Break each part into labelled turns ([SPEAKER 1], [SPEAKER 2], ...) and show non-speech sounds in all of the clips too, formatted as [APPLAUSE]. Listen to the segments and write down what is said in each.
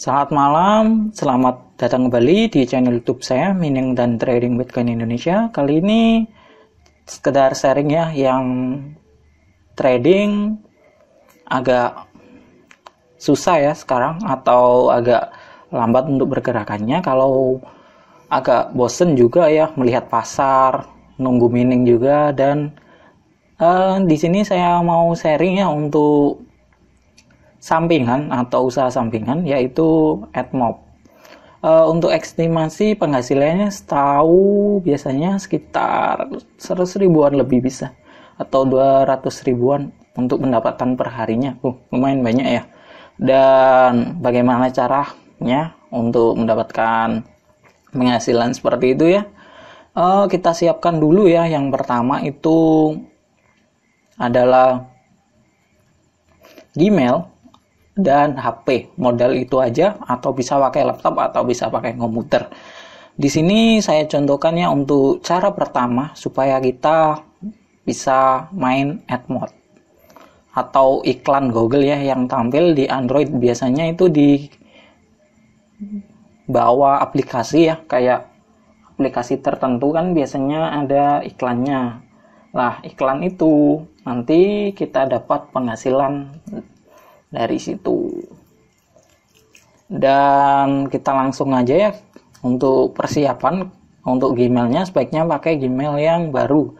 [SPEAKER 1] Selamat malam, selamat datang kembali di channel YouTube saya Mining dan Trading Bitcoin Indonesia. Kali ini sekedar sharing ya yang trading agak susah ya sekarang atau agak lambat untuk bergerakannya kalau agak bosen juga ya melihat pasar, nunggu mining juga dan uh, di sini saya mau sharing ya untuk sampingan atau usaha sampingan yaitu AdMob. E, untuk estimasi penghasilannya setahu biasanya sekitar 100 ribuan lebih bisa atau 200 ribuan untuk pendapatan perharinya. Uh, lumayan banyak ya. Dan bagaimana caranya untuk mendapatkan penghasilan seperti itu ya? E, kita siapkan dulu ya. Yang pertama itu adalah Gmail dan HP. Modal itu aja atau bisa pakai laptop atau bisa pakai komputer. Di sini saya contohkannya untuk cara pertama supaya kita bisa main ad mode atau iklan Google ya yang tampil di Android biasanya itu di bawa aplikasi ya kayak aplikasi tertentu kan biasanya ada iklannya lah iklan itu nanti kita dapat penghasilan dari situ dan kita langsung aja ya untuk persiapan untuk Gmailnya sebaiknya pakai Gmail yang baru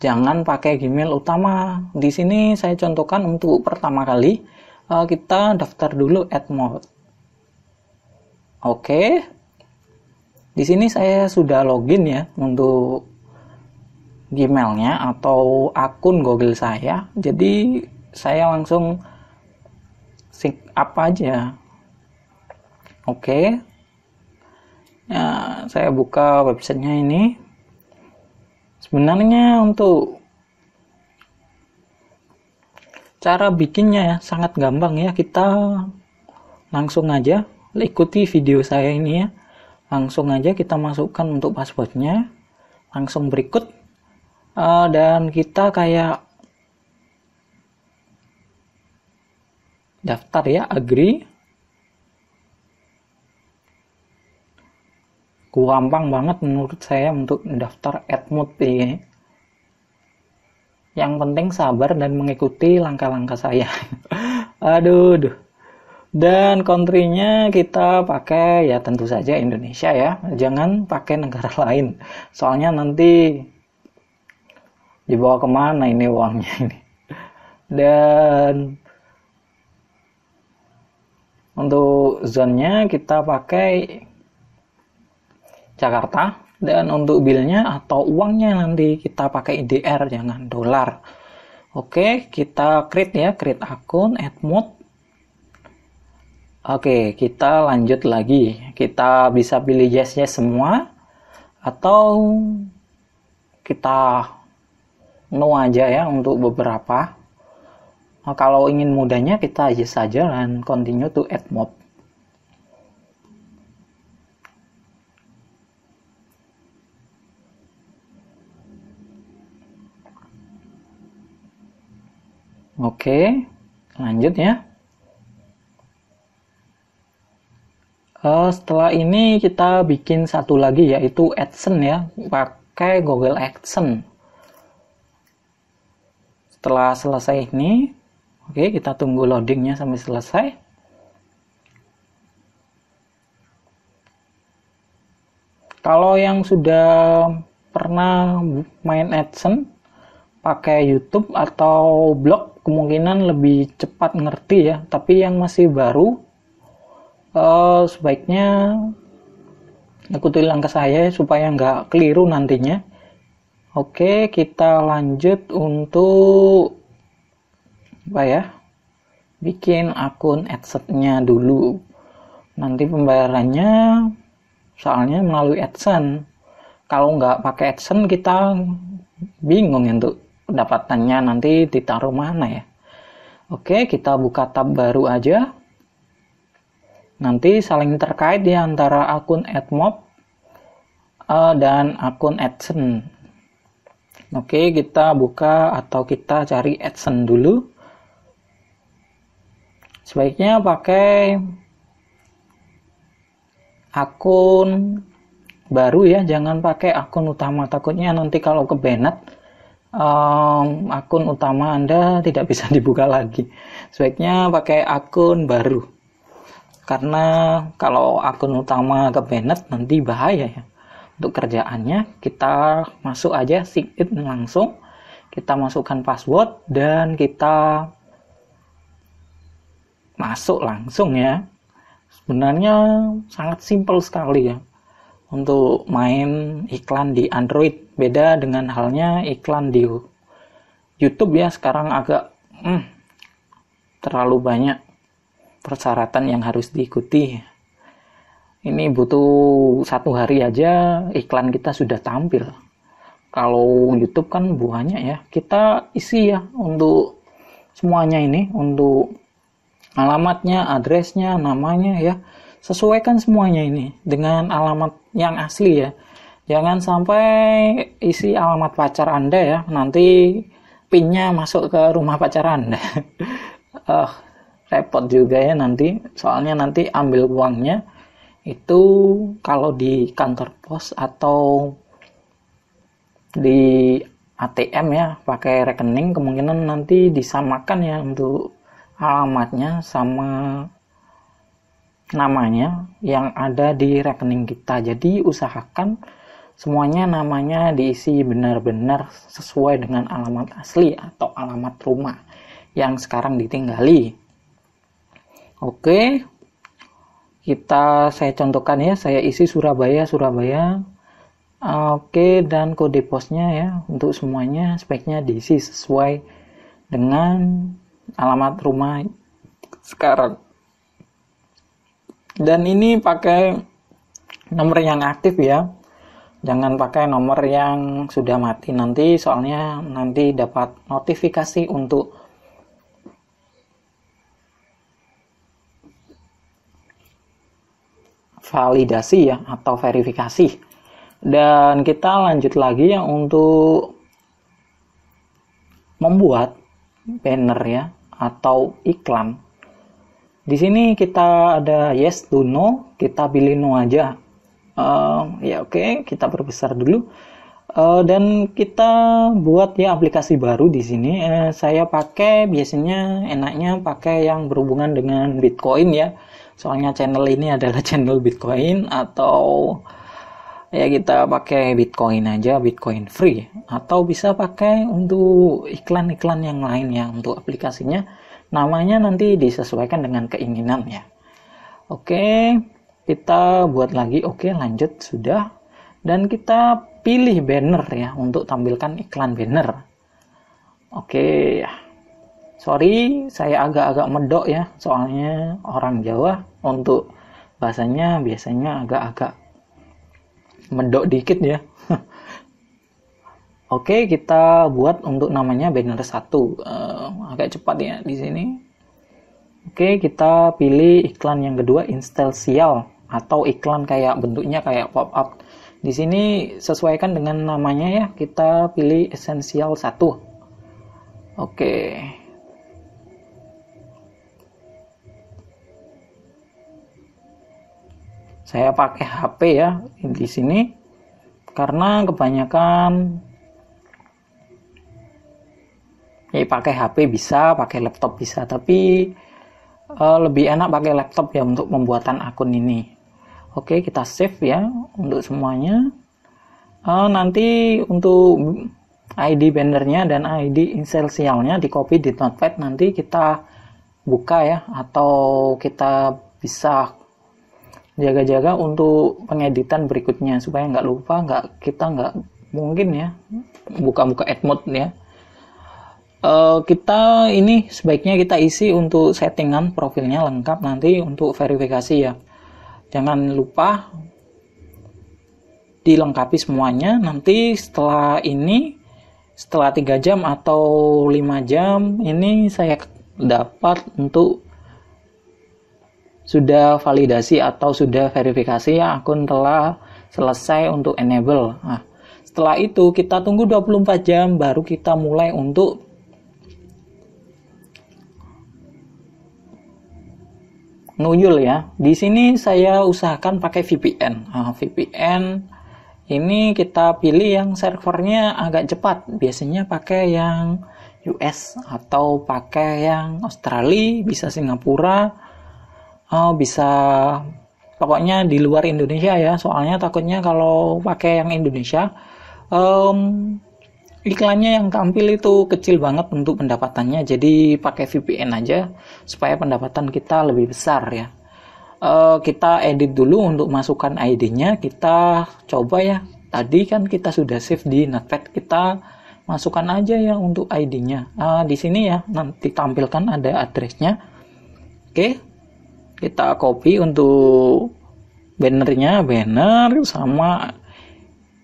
[SPEAKER 1] jangan pakai Gmail utama di sini saya contohkan untuk pertama kali eh, kita daftar dulu AdMod oke di sini saya sudah login ya untuk Gmailnya atau akun Google saya jadi saya langsung sing apa aja oke okay. Nah, ya saya buka websitenya ini sebenarnya untuk cara bikinnya ya sangat gampang ya kita langsung aja ikuti video saya ini ya langsung aja kita masukkan untuk passwordnya langsung berikut uh, dan kita kayak daftar ya agree gampang banget menurut saya untuk daftar Edmood ya. Yang penting sabar dan mengikuti langkah-langkah saya. [LAUGHS] aduh, Dan kontrinya kita pakai ya tentu saja Indonesia ya. Jangan pakai negara [LAUGHS] lain. Soalnya nanti dibawa kemana ini uangnya ini. Dan untuk zonnya kita pakai Jakarta dan untuk bilnya atau uangnya nanti kita pakai IDR jangan dolar. Oke, kita create ya, create akun, add mode. Oke, kita lanjut lagi. Kita bisa pilih yes yes semua atau kita no aja ya untuk beberapa Nah, kalau ingin mudahnya kita aja saja dan continue to add mob. Oke, lanjut ya. Uh, setelah ini kita bikin satu lagi yaitu AdSense ya, pakai Google AdSense. Setelah selesai ini, Oke, kita tunggu loadingnya sampai selesai. Kalau yang sudah pernah main AdSense pakai YouTube atau blog kemungkinan lebih cepat ngerti ya tapi yang masih baru eh, sebaiknya ikuti langkah saya supaya nggak keliru nantinya oke kita lanjut untuk apa ya bikin akun adsense-nya dulu nanti pembayarannya soalnya melalui adsense kalau nggak pakai adsense kita bingung ya untuk pendapatannya nanti ditaruh mana ya oke kita buka tab baru aja nanti saling terkait di antara akun AdMob uh, dan akun AdSense oke kita buka atau kita cari AdSense dulu sebaiknya pakai akun baru ya jangan pakai akun utama takutnya nanti kalau kebenet um, akun utama anda tidak bisa [LAUGHS] dibuka lagi sebaiknya pakai akun baru karena kalau akun utama kebenet nanti bahaya ya untuk kerjaannya kita masuk aja sign langsung kita masukkan password dan kita masuk langsung ya sebenarnya sangat simpel sekali ya untuk main iklan di Android beda dengan halnya iklan di YouTube ya sekarang agak hmm, terlalu banyak persyaratan yang harus diikuti ini butuh satu hari aja iklan kita sudah tampil kalau YouTube kan buahnya ya kita isi ya untuk semuanya ini untuk alamatnya, adresnya, namanya ya. Sesuaikan semuanya ini dengan alamat yang asli ya. Jangan sampai isi alamat pacar Anda ya, nanti pinnya masuk ke rumah pacar Anda. uh, [LAUGHS] repot juga ya nanti, soalnya nanti ambil uangnya itu kalau di kantor pos atau di ATM ya pakai rekening kemungkinan nanti disamakan ya untuk alamatnya sama namanya yang ada di rekening kita. Jadi usahakan semuanya namanya diisi benar-benar sesuai dengan alamat asli atau alamat rumah yang sekarang ditinggali. Oke. Kita saya contohkan ya, saya isi Surabaya, Surabaya. Oke, dan kode posnya ya untuk semuanya speknya diisi sesuai dengan alamat rumah sekarang dan ini pakai nomor yang aktif ya jangan pakai nomor yang sudah mati nanti soalnya nanti dapat notifikasi untuk validasi ya atau verifikasi dan kita lanjut lagi ya untuk membuat banner ya atau iklan. Di sini kita ada yes to no, kita pilih no aja. Uh, ya oke, okay, kita perbesar dulu. Uh, dan kita buat ya aplikasi baru di sini. Uh, saya pakai biasanya enaknya pakai yang berhubungan dengan Bitcoin ya. Soalnya channel ini adalah [LAUGHS] channel Bitcoin atau ya kita pakai Bitcoin aja, Bitcoin free atau bisa pakai untuk iklan-iklan yang lain ya untuk aplikasinya. Namanya nanti disesuaikan dengan keinginan ya. Oke, kita buat lagi. Oke, lanjut sudah. Dan kita pilih banner ya untuk tampilkan iklan banner. Oke, ya. sorry saya agak-agak medok ya soalnya orang Jawa untuk bahasanya biasanya agak-agak mendok dikit ya [LAUGHS] Oke, okay, kita buat untuk namanya banner 1. Uh, eh, agak cepat ya di sini. Oke, okay, kita pilih iklan yang kedua, sial atau iklan kayak bentuknya kayak pop up. Di sini sesuaikan dengan namanya ya. Kita pilih esensial satu, Oke. Okay. saya pakai HP ya di sini karena kebanyakan ya pakai HP bisa pakai laptop bisa tapi uh, lebih enak pakai laptop ya untuk pembuatan akun ini oke kita save ya untuk semuanya uh, nanti untuk ID bannernya dan ID inselsialnya di copy di notepad nanti kita buka ya atau kita bisa jaga-jaga untuk pengeditan berikutnya supaya nggak lupa nggak kita nggak mungkin ya buka-buka Edmod ya e, kita ini sebaiknya kita isi untuk settingan profilnya lengkap nanti untuk verifikasi ya jangan lupa dilengkapi semuanya nanti setelah ini setelah 3 jam atau 5 jam ini saya dapat untuk sudah validasi atau sudah verifikasi ya akun telah selesai untuk enable. Nah, setelah itu kita tunggu 24 jam baru kita mulai untuk nuyul ya. Di sini saya usahakan pakai VPN. Nah, VPN ini kita pilih yang servernya agak cepat. Biasanya pakai yang US atau pakai yang Australia, bisa Singapura, oh, bisa pokoknya di luar Indonesia ya soalnya takutnya kalau pakai yang Indonesia um, iklannya yang tampil itu kecil banget untuk pendapatannya jadi pakai VPN aja supaya pendapatan kita lebih besar ya uh, kita edit dulu untuk masukkan ID-nya kita coba ya tadi kan kita sudah save di notepad kita masukkan aja ya untuk ID-nya uh, ah, di sini ya nanti tampilkan ada address-nya oke okay kita copy untuk bannernya banner sama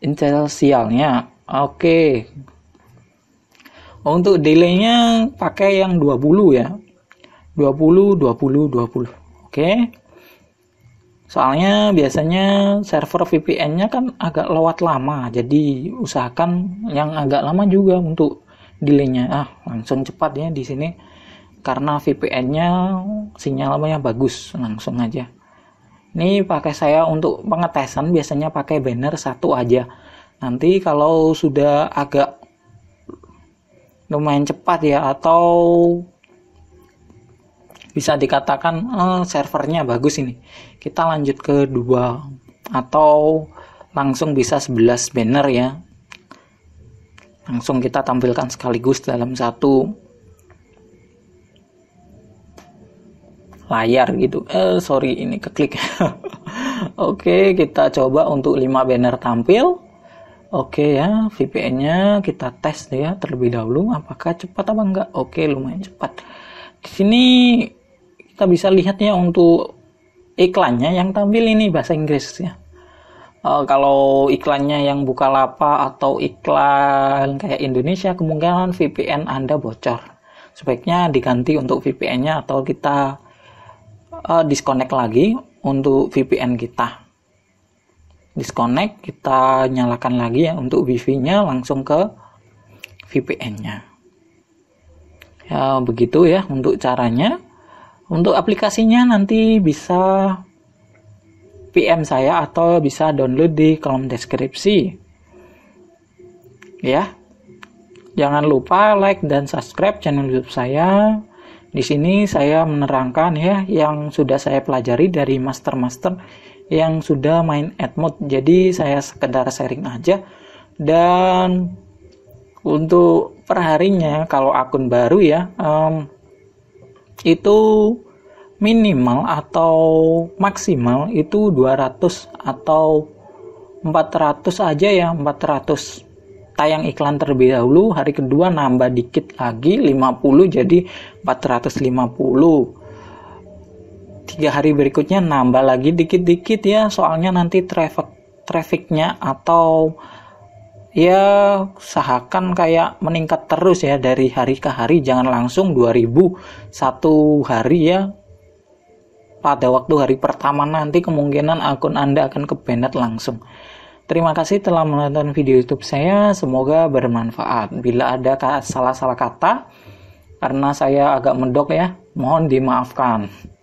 [SPEAKER 1] inisialnya oke okay. untuk delaynya pakai yang 20 ya 20 20 20 oke okay. soalnya biasanya server VPN nya kan agak lewat lama jadi usahakan yang agak lama juga untuk delaynya ah langsung cepat ya di sini karena VPN-nya sinyalnya bagus langsung aja ini pakai saya untuk pengetesan biasanya pakai banner satu aja nanti kalau sudah agak lumayan cepat ya atau bisa dikatakan eh, servernya bagus ini kita lanjut ke dua atau langsung bisa 11 banner ya langsung kita tampilkan sekaligus dalam satu layar gitu eh sorry ini keklik [LAUGHS] oke kita coba untuk 5 banner tampil oke ya VPN nya kita tes ya terlebih dahulu apakah cepat apa enggak oke lumayan cepat di sini kita bisa lihatnya untuk iklannya yang tampil ini bahasa Inggris ya Uh, kalau iklannya yang buka lapa atau iklan kayak Indonesia, kemungkinan VPN Anda bocor. Sebaiknya diganti untuk VPN-nya atau kita uh, disconnect lagi untuk VPN kita disconnect kita nyalakan lagi ya untuk wifi-nya langsung ke VPN-nya ya begitu ya untuk caranya untuk aplikasinya nanti bisa PM saya atau bisa download di kolom deskripsi ya jangan lupa like dan subscribe channel YouTube saya di sini saya menerangkan ya yang sudah saya pelajari dari master-master yang sudah main Edmod. Jadi saya sekedar sharing aja dan untuk perharinya kalau akun baru ya um, itu minimal atau maksimal itu 200 atau 400 aja ya 400 tayang iklan terlebih dahulu, hari kedua nambah dikit lagi 50 jadi 450. Tiga hari berikutnya nambah lagi dikit-dikit ya, soalnya nanti traffic trafficnya atau ya usahakan kayak meningkat terus ya dari hari ke hari jangan langsung 2000 satu hari ya pada waktu hari pertama nanti kemungkinan akun Anda akan kebenet langsung Terima kasih telah menonton video YouTube saya. Semoga bermanfaat. Bila ada salah-salah kata, karena saya agak mendok ya, mohon dimaafkan.